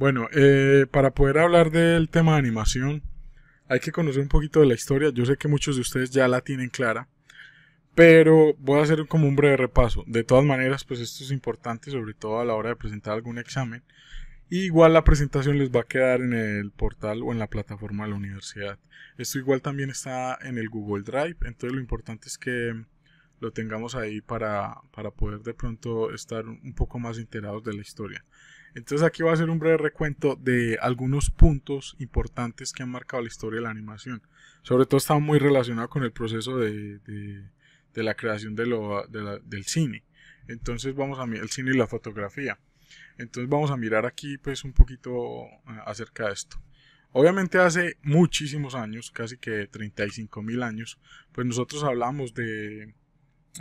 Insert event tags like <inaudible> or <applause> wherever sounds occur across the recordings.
Bueno, eh, para poder hablar del tema de animación, hay que conocer un poquito de la historia. Yo sé que muchos de ustedes ya la tienen clara, pero voy a hacer como un breve repaso. De todas maneras, pues esto es importante, sobre todo a la hora de presentar algún examen. igual la presentación les va a quedar en el portal o en la plataforma de la universidad. Esto igual también está en el Google Drive, entonces lo importante es que lo tengamos ahí para, para poder de pronto estar un poco más enterados de la historia. Entonces aquí va a ser un breve recuento de algunos puntos importantes que han marcado la historia de la animación. Sobre todo está muy relacionado con el proceso de, la creación del cine. Entonces vamos a mirar el cine y la fotografía. Entonces vamos a mirar aquí pues un poquito eh, acerca de esto. Obviamente hace muchísimos años, casi que 35 mil años, pues nosotros hablamos de,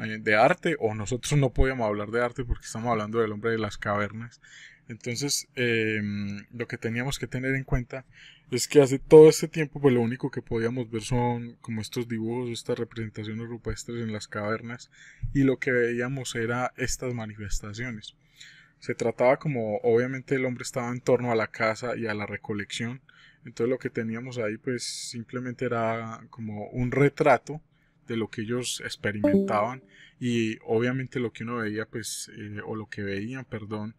eh, de arte, o nosotros no podíamos hablar de arte porque estamos hablando del hombre de las cavernas. Entonces, eh, lo que teníamos que tener en cuenta es que hace todo este tiempo, pues lo único que podíamos ver son como estos dibujos, estas representaciones rupestres en las cavernas, y lo que veíamos era estas manifestaciones. Se trataba como, obviamente el hombre estaba en torno a la casa y a la recolección, entonces lo que teníamos ahí pues simplemente era como un retrato de lo que ellos experimentaban y obviamente lo que uno veía, pues, eh, o lo que veían, perdón,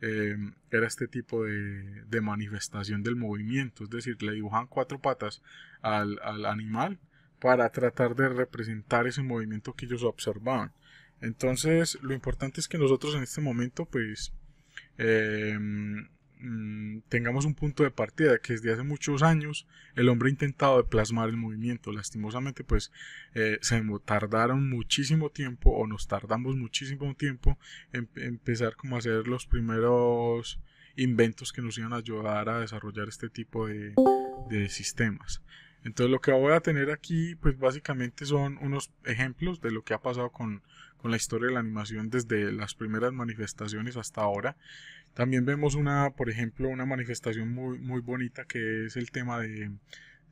eh, era este tipo de, manifestación del movimiento, es decir, le dibujaban cuatro patas al, animal para tratar de representar ese movimiento que ellos observaban. Entonces, lo importante es que nosotros en este momento, pues, eh, Mm, tengamos un punto de partida, que desde hace muchos años el hombre ha intentado de plasmar el movimiento. Lastimosamente, pues eh, se tardaron muchísimo tiempo, o nos tardamos muchísimo tiempo en, empezar como a hacer los primeros inventos que nos iban a ayudar a desarrollar este tipo de, sistemas. Entonces lo que voy a tener aquí, pues básicamente son unos ejemplos de lo que ha pasado con, con, la historia de la animación desde las primeras manifestaciones hasta ahora. También vemos una, por ejemplo, una manifestación muy, muy bonita que es el tema de,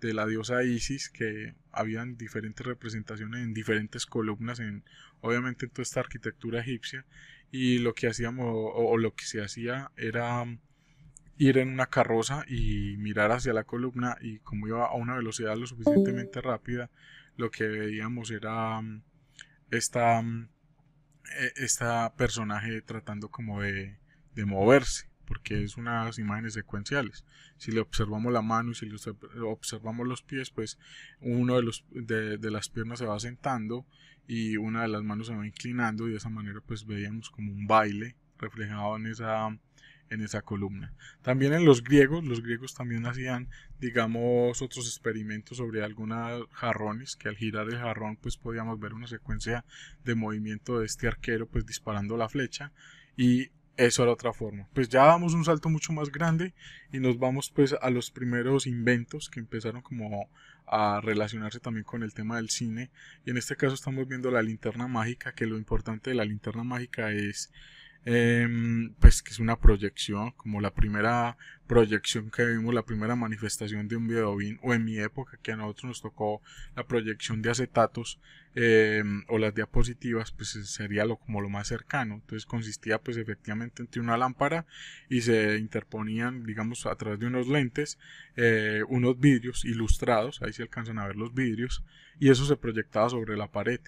la diosa Isis, que habían diferentes representaciones en diferentes columnas, en, obviamente en toda esta arquitectura egipcia, y lo que hacíamos o, o lo que se hacía era ir en una carroza y mirar hacia la columna y como iba a una velocidad lo suficientemente rápida, lo que veíamos era mm, esta, mm, e, esta personaje tratando como de de moverse, porque es unas imágenes secuenciales. Si le observamos la mano y si le observamos los pies, pues uno de, los, de, las piernas se va sentando y una de las manos se va inclinando y de esa manera pues veíamos como un baile reflejado en esa, en esa columna. También en los griegos, los griegos también hacían, digamos, otros experimentos sobre algunos jarrones, que al girar el jarrón pues podíamos ver una secuencia de movimiento de este arquero pues disparando la flecha y eso era otra forma. Pues ya damos un salto mucho más grande y nos vamos pues a los primeros inventos que empezaron como a relacionarse también con el tema del cine. Y en este caso estamos viendo la linterna mágica, que lo importante de la linterna mágica es Em, pues que es una proyección, como la primera proyección que vimos, la primera manifestación de un videobin, o en mi época que a nosotros nos tocó la proyección de acetatos em, o las diapositivas, pues sería lo, como lo más cercano. Entonces consistía pues efectivamente entre una lámpara y se interponían, digamos, a través de unos lentes, eh, unos vidrios ilustrados, ahí se alcanzan a ver los vidrios, y eso se proyectaba sobre la pared.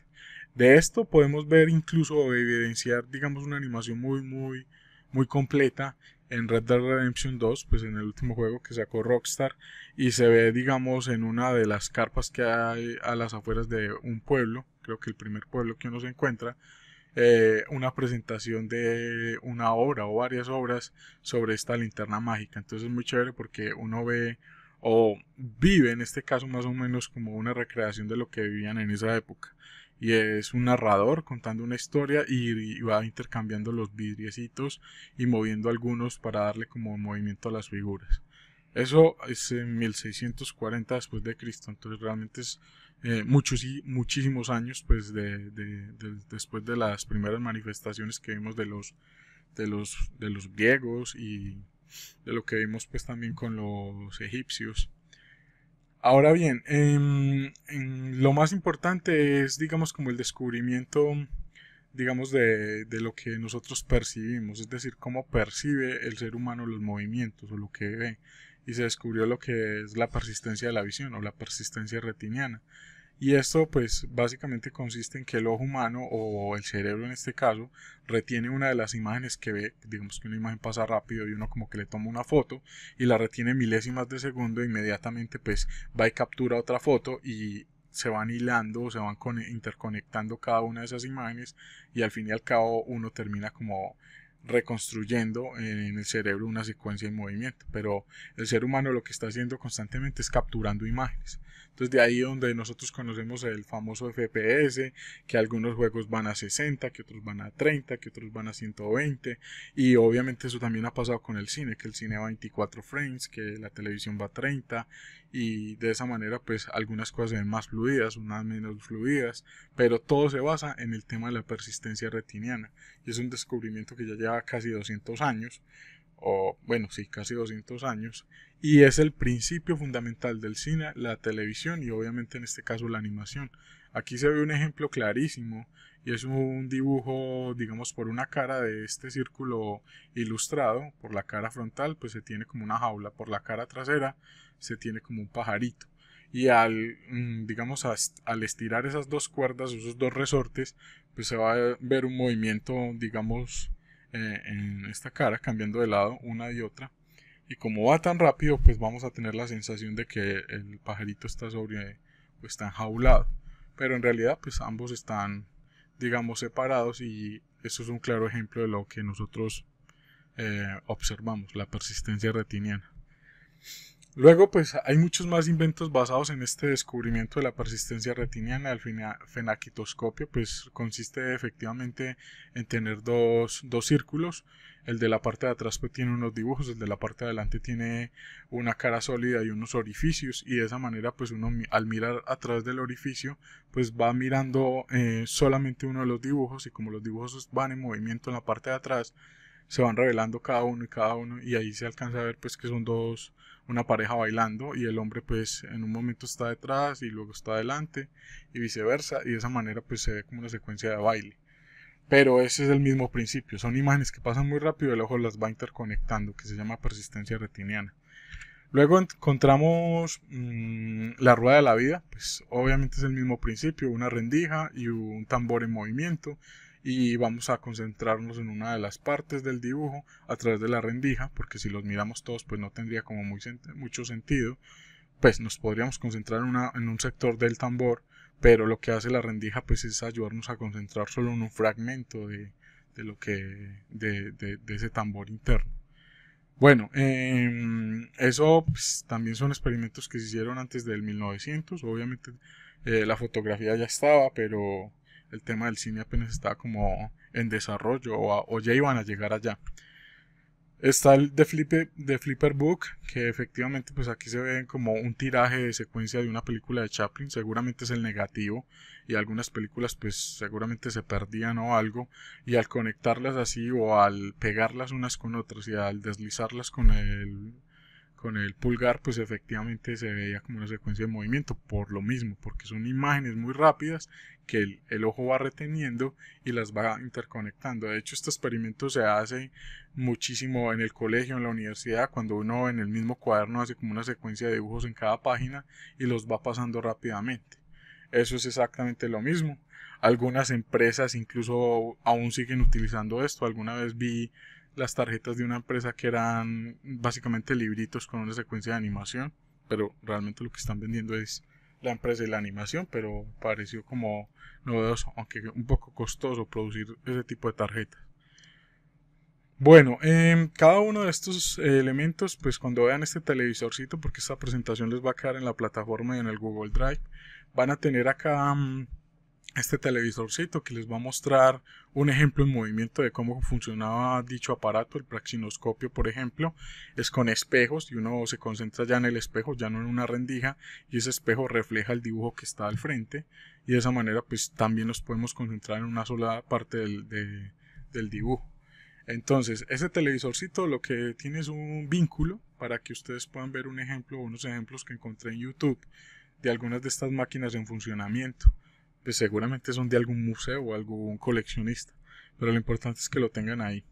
De esto podemos ver incluso evidenciar, digamos, una animación muy, muy, muy completa en Red Dead Redemption 2, pues en el último juego que sacó Rockstar, y se ve, digamos, en una de las carpas que hay a las afueras de un pueblo, creo que el primer pueblo que uno se encuentra, eh, una presentación de una obra o varias obras sobre esta linterna mágica. Entonces es muy chévere porque uno ve o vive en este caso más o menos como una recreación de lo que vivían en esa época y es un narrador contando una historia y, va intercambiando los vidriecitos y moviendo algunos para darle como movimiento a las figuras. Eso es en 1640 después de Cristo, entonces realmente es eh, muchos y muchísimos años pues después de las primeras manifestaciones que vimos de los de los de los griegos y de lo que vimos pues también con los egipcios. Ahora bien, em, lo más importante es, digamos, como el descubrimiento, digamos, de, de, lo que nosotros percibimos, es decir, cómo percibe el ser humano los movimientos o lo que ve. Y se descubrió lo que es la persistencia de la visión o la persistencia retiniana y esto pues básicamente consiste en que el ojo humano o el cerebro en este caso retiene una de las imágenes que ve, digamos que una imagen pasa rápido y uno como que le toma una foto y la retiene milésimas de segundo e inmediatamente pues va y captura otra foto y se van hilando, se van interconectando cada una de esas imágenes y al fin y al cabo uno termina como reconstruyendo en el cerebro una secuencia en movimiento. Pero el ser humano lo que está haciendo constantemente es capturando imágenes. Entonces de ahí donde nosotros conocemos el famoso FPS, que algunos juegos van a 60, que otros van a 30, que otros van a 120. Y obviamente eso también ha pasado con el cine, que el cine va a 24 frames, que la televisión va a 30. Y de esa manera pues algunas cosas se ven más fluidas, unas menos fluidas. Pero todo se basa en el tema de la persistencia retiniana. Y es un descubrimiento que ya lleva casi 200 años o bueno, sí, casi 200 años, y es el principio fundamental del cine, la televisión y obviamente en este caso la animación. Aquí se ve un ejemplo clarísimo y es un dibujo, digamos, por una cara de este círculo ilustrado, por la cara frontal, pues se tiene como una jaula, por la cara trasera se tiene como un pajarito. Y al, mm, digamos, al estirar esas dos cuerdas, esos dos resortes, pues se va a ver un movimiento, digamos, eh, en esta cara, cambiando de lado una y otra. Y como va tan rápido, pues vamos a tener la sensación de que el pajarito está sobre, pues está enjaulado. Pero en realidad, pues ambos están, digamos, separados y eso es un claro ejemplo de lo que nosotros eh, observamos, la persistencia retiniana. Luego, pues hay muchos más inventos basados en este descubrimiento de la persistencia retiniana. El fenacitoscopio, pues consiste efectivamente en tener dos, círculos. El de la parte de atrás pues, tiene unos dibujos, el de la parte de adelante tiene una cara sólida y unos orificios y de esa manera pues uno al mirar a través del orificio pues va mirando eh, solamente uno de los dibujos y como los dibujos van en movimiento en la parte de atrás se van revelando cada uno y cada uno y ahí se alcanza a ver pues que son dos, una pareja bailando y el hombre pues en un momento está detrás y luego está adelante y viceversa y de esa manera pues se ve como una secuencia de baile. Pero ese es el mismo principio, son imágenes que pasan muy rápido y el ojo las va interconectando, que se llama persistencia retiniana. Luego encontramos mm, la rueda de la vida, pues obviamente es el mismo principio, una rendija y un tambor en movimiento y vamos a concentrarnos en una de las partes del dibujo a través de la rendija, porque si los miramos todos pues no tendría como muy, mucho sentido, pues nos podríamos concentrar en, un sector del tambor, pero lo que hace la rendija pues es ayudarnos a concentrar solo en un fragmento de, de lo que de, ese tambor interno bueno em, eso pues, también son experimentos que se hicieron antes del 1900 obviamente eh, la fotografía ya estaba pero el tema del cine apenas estaba como en desarrollo o, ya iban a llegar allá. Está el de, Flipper, de Flipper Book, que efectivamente pues aquí se ve como un tiraje de secuencia de una película de Chaplin, seguramente es el negativo, y algunas películas pues seguramente se perdían o algo, y al conectarlas así o al pegarlas unas con otras y al deslizarlas con el con el pulgar, pues efectivamente se veía como una secuencia de movimiento, por lo mismo, porque son imágenes muy rápidas que el, ojo va reteniendo y las va interconectando. De hecho, este experimento se hace muchísimo en el colegio, en la universidad, cuando uno en el mismo cuaderno hace como una secuencia de dibujos en cada página y los va pasando rápidamente. Eso es exactamente lo mismo. Algunas empresas incluso aún siguen utilizando esto. Alguna vez vi las tarjetas de una empresa que eran básicamente libritos con una secuencia de animación, pero realmente lo que están vendiendo es la empresa y la animación, pero pareció como novedoso, aunque un poco costoso producir ese tipo de tarjetas. Bueno, em, cada uno de estos eh, elementos, pues cuando vean este televisorcito, porque esta presentación les va a quedar en la plataforma y en el Google Drive, van a tener acá... Mm, este televisorcito que les va a mostrar un ejemplo en movimiento de cómo funcionaba dicho aparato, el praxinoscopio por ejemplo, es con espejos y uno se concentra ya en el espejo, ya no en una rendija y ese espejo refleja el dibujo que está al frente y de esa manera pues también nos podemos concentrar en una sola parte del, del dibujo. Entonces, ese televisorcito lo que tiene es un vínculo para que ustedes puedan ver un ejemplo, unos ejemplos que encontré en YouTube de algunas de estas máquinas en funcionamiento pues seguramente son de algún museo o algún coleccionista, pero lo importante es que lo tengan ahí.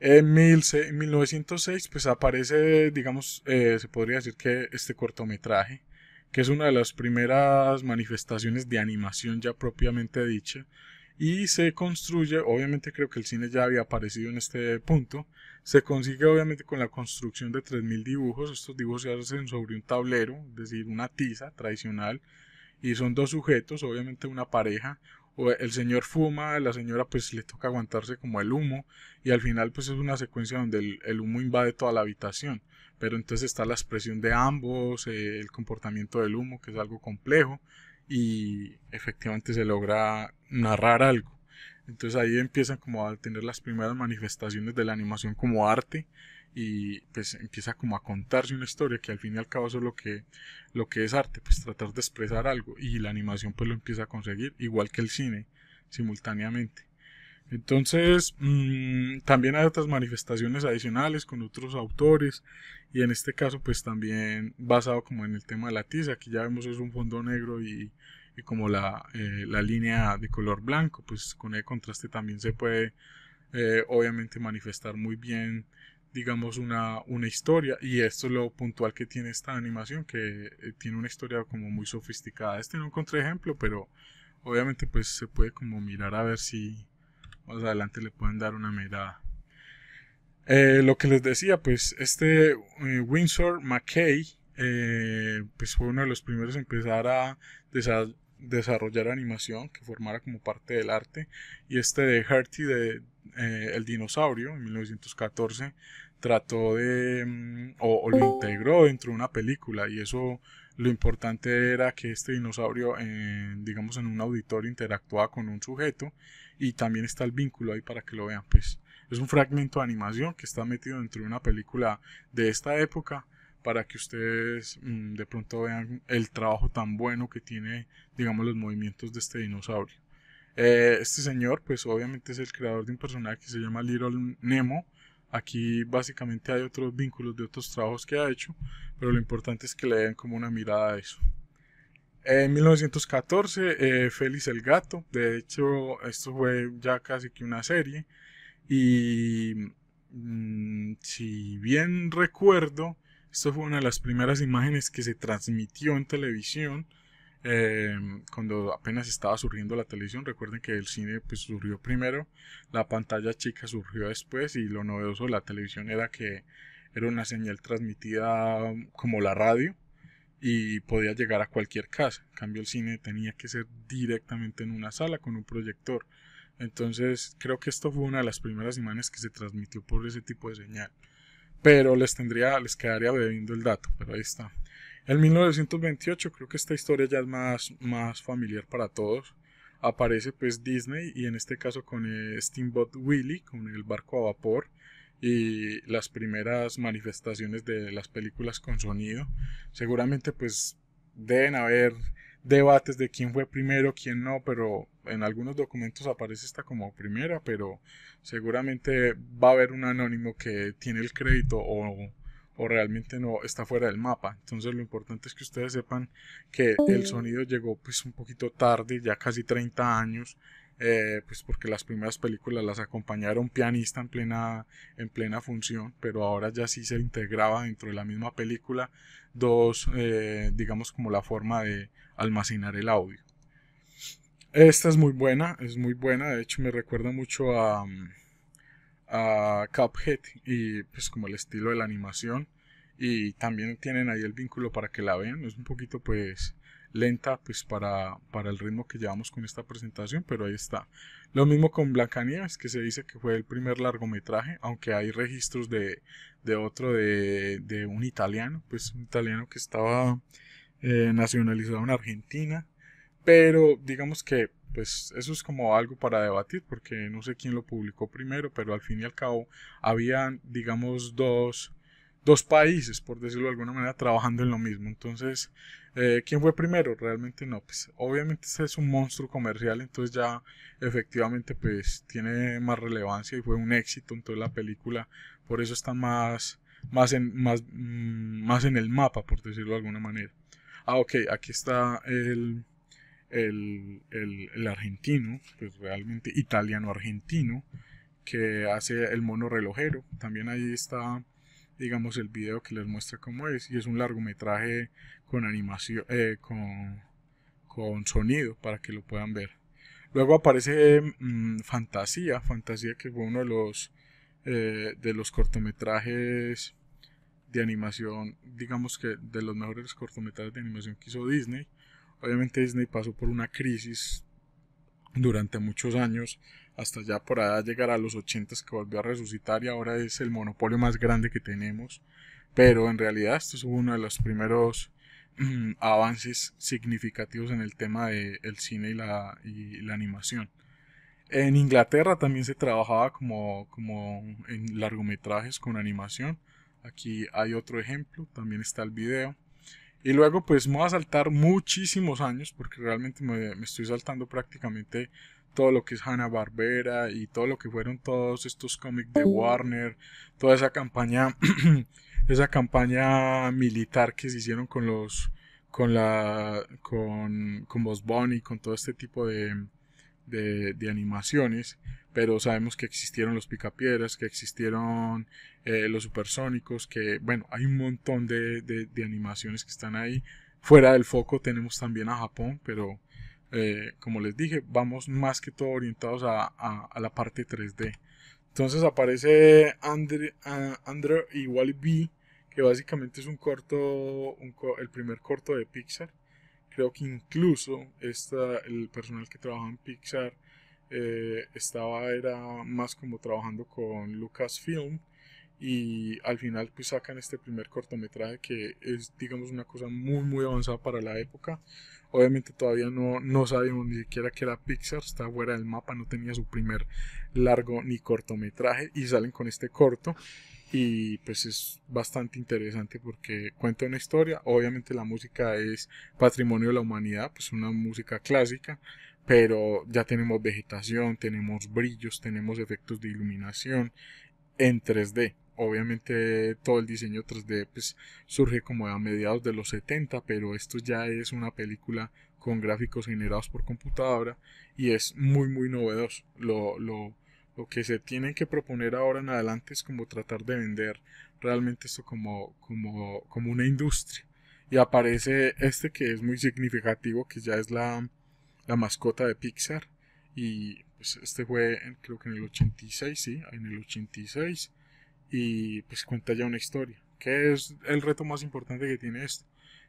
En, 1906 pues aparece, digamos, eh, se podría decir que este cortometraje, que es una de las primeras manifestaciones de animación ya propiamente dicha, y se construye, obviamente creo que el cine ya había aparecido en este punto, se consigue obviamente con la construcción de 3.000 dibujos, estos dibujos se hacen sobre un tablero, es decir, una tiza tradicional, y son dos sujetos, obviamente una pareja, o el señor fuma, la señora pues le toca aguantarse como el humo y al final pues es una secuencia donde el, humo invade toda la habitación, pero entonces está la expresión de ambos, eh, el comportamiento del humo que es algo complejo y efectivamente se logra narrar algo. Entonces ahí empiezan como a tener las primeras manifestaciones de la animación como arte y pues empieza como a contarse una historia que al fin y al cabo es lo que, lo que es arte, pues tratar de expresar algo y la animación pues lo empieza a conseguir, igual que el cine, simultáneamente. Entonces, mm, también hay otras manifestaciones adicionales con otros autores y en este caso pues también basado como en el tema de la tiza, que ya vemos es un fondo negro y, como eh, la, línea de color blanco, pues con el contraste también se puede eh, obviamente manifestar muy bien digamos, una, una historia. Y esto es lo puntual que tiene esta animación, que eh, tiene una historia como muy sofisticada. Este no encontré ejemplo, pero obviamente pues se puede como mirar a ver si más adelante le pueden dar una mirada. Eh, lo que les decía, pues este eh, Windsor McKay, pues fue uno de los primeros a empezar a desarrollar desarrollar animación que formara como parte del arte y este de Hertie de eh, El Dinosaurio en 1914 trató de mm, o, lo integró dentro de una película y eso lo importante era que este dinosaurio digamos en un auditorio interactuaba con un sujeto y también está el vínculo ahí para que lo vean pues es un fragmento de animación que está metido dentro de una película de esta época para que ustedes mm, de pronto vean el trabajo tan bueno que tiene, digamos, los movimientos de este dinosaurio. Eh, este señor, pues obviamente es el creador de un personaje que se llama Little Nemo. Aquí básicamente hay otros vínculos de otros trabajos que ha hecho, pero lo importante es que le den como una mirada a eso. En 1914, eh, Félix el Gato, de hecho esto fue ya casi que una serie, y mm, si bien recuerdo, esto fue una de las primeras imágenes que se transmitió en televisión em, cuando apenas estaba surgiendo la televisión. Recuerden que el cine pues, surgió primero, la pantalla chica surgió después y lo novedoso de la televisión era que era una señal transmitida um, como la radio y podía llegar a cualquier casa. En cambio, el cine tenía que ser directamente en una sala con un proyector. Entonces, creo que esto fue una de las primeras imágenes que se transmitió por ese tipo de señal pero les tendría, les quedaría bebiendo el dato, pero ahí está. En 1928 creo que esta historia ya es más, más familiar para todos. Aparece pues Disney y en este caso con eh, Steamboat Willie, con el barco a vapor y las primeras manifestaciones de las películas con sonido. Seguramente pues deben haber debates de quién fue primero, quién no, pero en algunos documentos aparece esta como primera, pero seguramente va a haber un anónimo que tiene el crédito o, o realmente no está fuera del mapa. Entonces lo importante es que ustedes sepan que el sonido llegó pues un poquito tarde, ya casi 30 años, eh, pues porque las primeras películas las acompañaron pianista en plena, en plena función, pero ahora ya sí se integraba dentro de la misma película, dos, eh, digamos como la forma de almacenar el audio. Esta es muy buena, es muy buena, de hecho me recuerda mucho a, mm, a Cuphead y pues como el estilo de la animación y también tienen ahí el vínculo para que la vean, es un poquito pues lenta pues para, para el ritmo que llevamos con esta presentación, pero ahí está. Lo mismo con es que se dice que fue el primer largometraje, aunque hay registros de, otro de, un italiano, pues un italiano que estaba eh, nacionalizado en Argentina, pero digamos que pues eso es como algo para debatir porque no sé quién lo publicó primero, pero al fin y al cabo habían digamos dos dos países, por decirlo de alguna manera, trabajando en lo mismo. Entonces, eh, ¿quién fue primero? Realmente no, pues obviamente este es un monstruo comercial, entonces ya efectivamente pues tiene más relevancia y fue un éxito, en toda la película por eso está más, más, en, más, mm, más en el mapa, por decirlo de alguna manera. Ah, ok, aquí está el, el, el argentino, pues realmente italiano-argentino, que hace el mono relojero. También ahí está digamos, el video que les muestra cómo es. Y es un largometraje con animación, eh, con, sonido para que lo puedan ver. Luego aparece mm, Fantasía, Fantasía que fue uno de los, eh, de los cortometrajes de animación, digamos que de los mejores cortometrajes de animación que hizo Disney. Obviamente Disney pasó por una crisis durante muchos años, hasta ya por allá llegar a los 80 que volvió a resucitar y ahora es el monopolio más grande que tenemos. Pero en realidad este es uno de los primeros mm, avances significativos en el tema del cine y la, animación. En Inglaterra también se trabajaba como, como en largometrajes con animación. Aquí hay otro ejemplo, también está el video. Y luego pues me voy a saltar muchísimos años porque realmente me, estoy saltando prácticamente todo lo que es Hanna Barbera y todo lo que fueron todos estos cómics de Warner, toda esa campaña, <clears throat> esa campaña militar que se hicieron con los, con la, con, con Boss con todo este tipo de, de, animaciones, pero sabemos que existieron los picapiedras, que existieron eh, los supersónicos, que bueno, hay un montón de, animaciones que están ahí. Fuera del foco tenemos también a Japón, pero eh, como les dije, vamos más que todo orientados a, la parte 3D. Entonces aparece Andre, y Wally B, que básicamente es un corto, el primer corto de Pixar creo que incluso esta, el personal que trabaja en Pixar eh, estaba era más como trabajando con Lucasfilm y al final pues sacan este primer cortometraje que es digamos una cosa muy muy avanzada para la época obviamente todavía no, no sabíamos ni siquiera que era Pixar está fuera del mapa no tenía su primer largo ni cortometraje y salen con este corto y pues es bastante interesante porque cuenta una historia. Obviamente la música es patrimonio de la humanidad, pues una música clásica, pero ya tenemos vegetación, tenemos brillos, tenemos efectos de iluminación en 3D. Obviamente todo el diseño 3D pues, surge como a mediados de los 70, pero esto ya es una película con gráficos generados por computadora y es muy muy novedoso. Lo, lo, lo que se tiene que proponer ahora en adelante es como tratar de vender realmente esto como, como, una industria. Y aparece este que es muy significativo, que ya es la, la mascota de Pixar. Y pues este fue creo que en el 86, sí, en el 86. Y pues cuenta ya una historia. que es el reto más importante que tiene esto?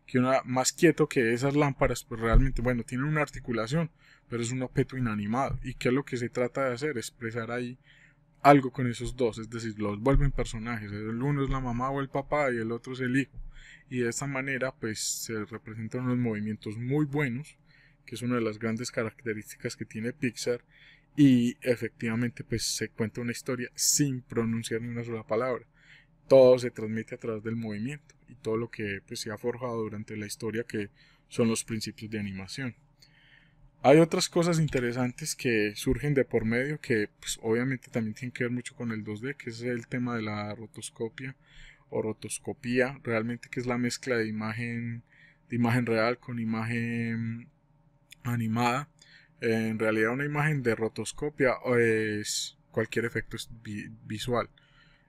que una, más quieto que esas lámparas, pues realmente, bueno, tienen una articulación, pero es un objeto inanimado. ¿Y que es lo que se trata de hacer? Expresar ahí algo con esos dos, es decir, los vuelven personajes. El uno es la mamá o el papá y el otro es el hijo. Y de esta manera, pues se representan unos movimientos muy buenos, que es una de las grandes características que tiene Pixar. Y efectivamente, pues se cuenta una historia sin pronunciar ni una sola palabra. Todo se transmite a través del movimiento todo lo que pues, se ha forjado durante la historia que son los principios de animación. Hay otras cosas interesantes que surgen de por medio que pues, obviamente también tienen que ver mucho con el 2D, que es el tema de la rotoscopia o rotoscopía, realmente que es la mezcla de imagen, de imagen real con imagen animada. En realidad una imagen de rotoscopia es cualquier efecto visual.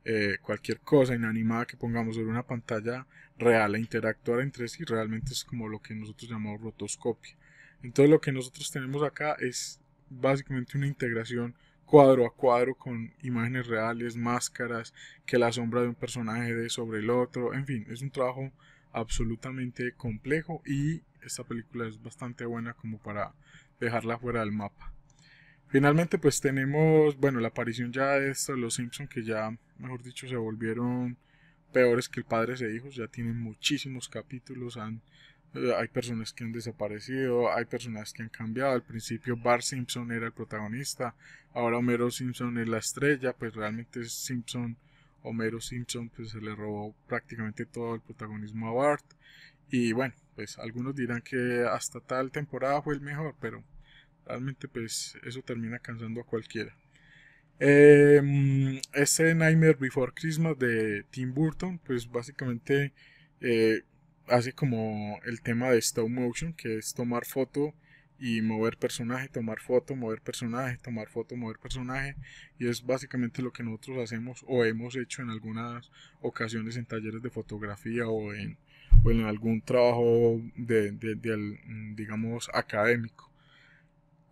Eh, cualquier cosa inanimada que pongamos sobre una pantalla real e interactuar entre sí, realmente es como lo que nosotros llamamos rotoscopia. Entonces lo que nosotros tenemos acá es básicamente una integración cuadro a cuadro con imágenes reales, máscaras, que la sombra de un personaje de sobre el otro, en fin, es un trabajo absolutamente complejo y esta película es bastante buena como para dejarla fuera del mapa. Finalmente, pues tenemos, bueno, la aparición ya de los Simpson, que ya, mejor dicho, se volvieron peores que el padres e hijos, ya tienen muchísimos capítulos, han, eh, hay personas que han desaparecido, hay personas que han cambiado. Al principio Bart Simpson era el protagonista, ahora Homero Simpson es la estrella, pues realmente Simpson, Homero Simpson, pues se le robó prácticamente todo el protagonismo a Bart. Y bueno, pues algunos dirán que hasta tal temporada fue el mejor, pero realmente pues eso termina cansando a cualquiera. Eh, este Nightmare Before Christmas de Tim Burton, pues básicamente eh, hace como el tema de stop motion, que es tomar foto y mover personaje, tomar foto, mover personaje, tomar foto, mover personaje. Y es básicamente lo que nosotros hacemos o hemos hecho en algunas ocasiones en talleres de fotografía o en, o en algún trabajo mm, digamos, académico.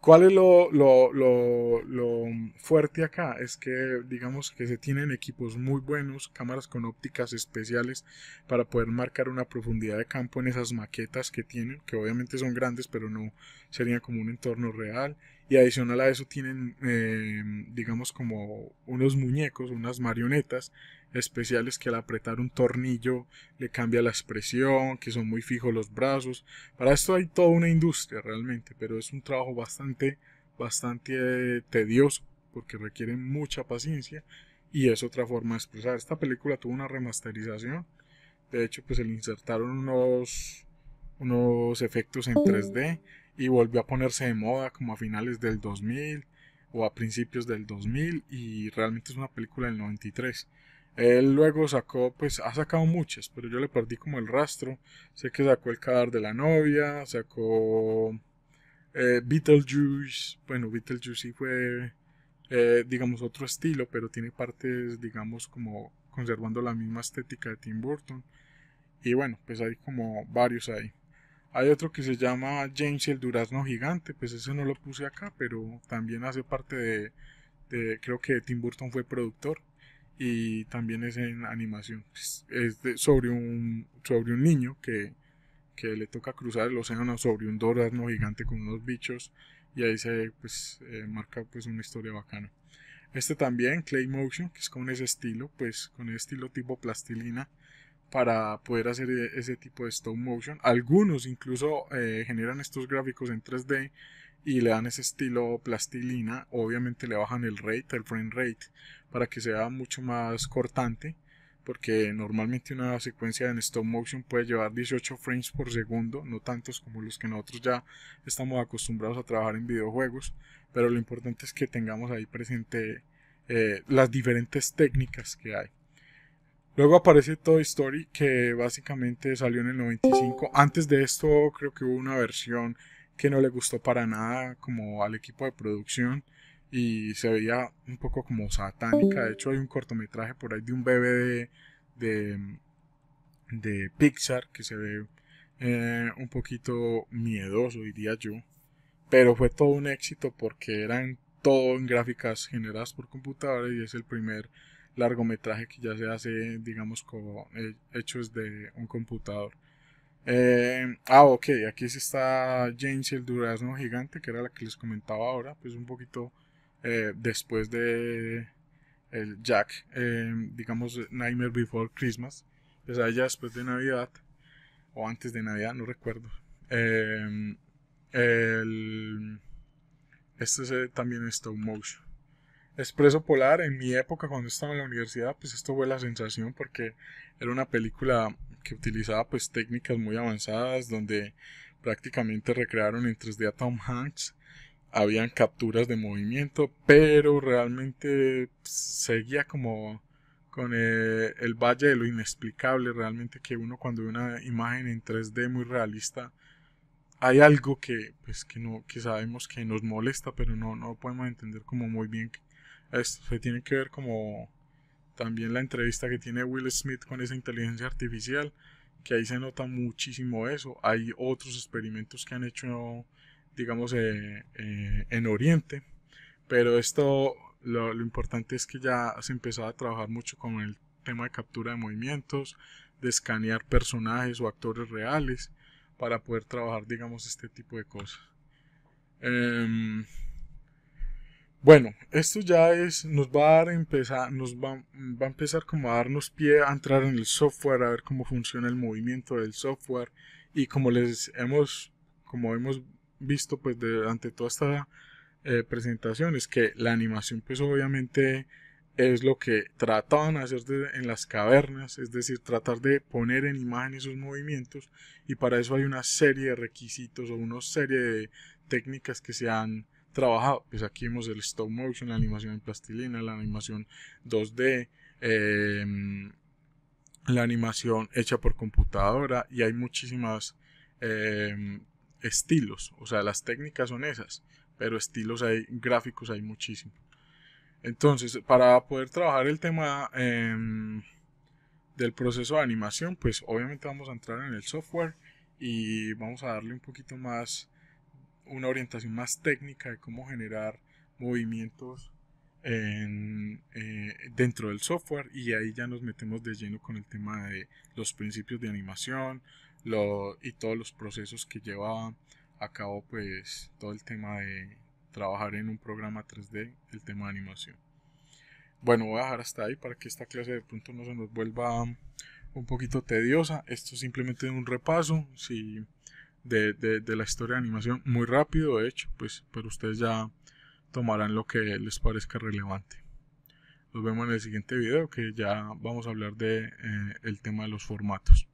¿Cuál es lo, lo, fuerte acá? Es que digamos que se tienen equipos muy buenos, cámaras con ópticas especiales para poder marcar una profundidad de campo en esas maquetas que tienen, que obviamente son grandes, pero no sería como un entorno real. Y adicional a eso tienen, eh, digamos, como unos muñecos, unas marionetas especiales que al apretar un tornillo le cambia la expresión, que son muy fijos los brazos. Para esto hay toda una industria realmente, pero es un trabajo bastante, bastante eh, tedioso porque requiere mucha paciencia y es otra forma de expresar. Esta película tuvo una remasterización, de hecho pues se le insertaron unos, unos efectos en 3D y volvió a ponerse de moda como a finales del 2000 o a principios del 2000 y realmente es una película del 93. Él luego sacó, pues ha sacado muchas, pero yo le perdí como el rastro. Sé que sacó El cadáver de la novia, sacó eh, Beetlejuice. Bueno, Beetlejuice sí fue, eh, digamos, otro estilo, pero tiene partes, digamos, como conservando la misma estética de Tim Burton. Y bueno, pues hay como varios ahí. Hay otro que se llama James el Durazno Gigante, pues ese no lo puse acá, pero también hace parte de creo que Tim Burton fue productor y también es en animación. Es sobre, un, sobre un niño que, que le toca cruzar el océano sobre un no gigante con unos bichos y ahí se pues, eh, marca pues, una historia bacana. Este también, Clay Motion, que es con ese estilo, pues con ese estilo tipo plastilina para poder hacer e, ese tipo de stop motion. Algunos incluso eh, generan estos gráficos en 3D y le dan ese estilo plastilina. Obviamente le bajan el rate, el frame rate, para que sea mucho más cortante. Porque normalmente una secuencia en stop motion puede llevar 18 frames por segundo, no tantos como los que nosotros ya estamos acostumbrados a trabajar en videojuegos. Pero lo importante es que tengamos ahí presente eh, las diferentes técnicas que hay. Luego aparece todo Story que básicamente salió en el 95. Antes de esto creo que hubo una versión que no le gustó para nada como al equipo de producción y se veía un poco como satánica. De hecho, hay un cortometraje por ahí de un bebé de, Pixar que se ve eh, un poquito miedoso, diría yo. Pero fue todo un éxito porque eran todo en gráficas generadas por computadores y es el primer largometraje que ya se hace, digamos, como eh, hechos de un computador. Eh, ah, ok, aquí sí está James el durazno gigante, que era la que les comentaba ahora, pues un poquito eh, después de el Jack, em, digamos Nightmare Before Christmas, sea pues allá después de Navidad, o antes de Navidad, no recuerdo. Em, este es, eh, también es motion. Expreso Polar, en mi época cuando estaba en la universidad, pues esto fue la sensación porque era una película que utilizaba pues técnicas muy avanzadas donde prácticamente recrearon en 3D a Tom Hanks. Habían capturas de movimiento, pero realmente pues, seguía como con eh, el, valle de lo inexplicable, realmente que uno cuando ve una imagen en 3D muy realista, hay algo que, pues, que, no, sabemos que nos molesta, pero no, no podemos entender como muy bien. Esto se tiene que ver como también la entrevista que tiene Will Smith con esa inteligencia artificial, que ahí se nota muchísimo eso. Hay otros experimentos que han hecho, digamos, eh, eh, en Oriente, pero esto lo, importante es que ya se empezaba a trabajar mucho con el tema de captura de movimientos, de escanear personajes o actores reales para poder trabajar, digamos, este tipo de cosas. Em, bueno, esto ya es, nos va a empezar, nos va, a empezar como a darnos pie a entrar en el software, a ver cómo funciona el movimiento del software y como les hemos, como hemos visto pues durante toda esta eh, presentación es que la animación pues obviamente es lo que trataban de hacer en las cavernas, es decir, tratar de poner en imagen esos movimientos y para eso hay una serie de requisitos o una serie de técnicas que se han trabajado. Pues aquí vemos el stop motion, la animación en plastilina, la animación 2D, em, la animación hecha por computadora y hay muchísimas em, estilos. O sea, las técnicas son esas, pero estilos hay, gráficos hay muchísimo. Entonces, para poder trabajar el tema em, del proceso de animación, pues obviamente vamos a entrar en el software y vamos a darle un poquito más una orientación más técnica de cómo generar movimientos eh, dentro del software y ahí ya nos metemos de lleno con el tema de los principios de animación y todos los procesos que llevaban a cabo pues todo el tema de trabajar en un programa 3D, el tema de animación. Bueno, voy a dejar hasta ahí para que esta clase de pronto no se nos vuelva un poquito tediosa. Esto simplemente es un repaso. Si de, la historia de animación, muy rápido de hecho, pues, pero ustedes ya tomarán lo que les parezca relevante. Nos vemos en el siguiente video que ya vamos a hablar de eh, el tema de los formatos.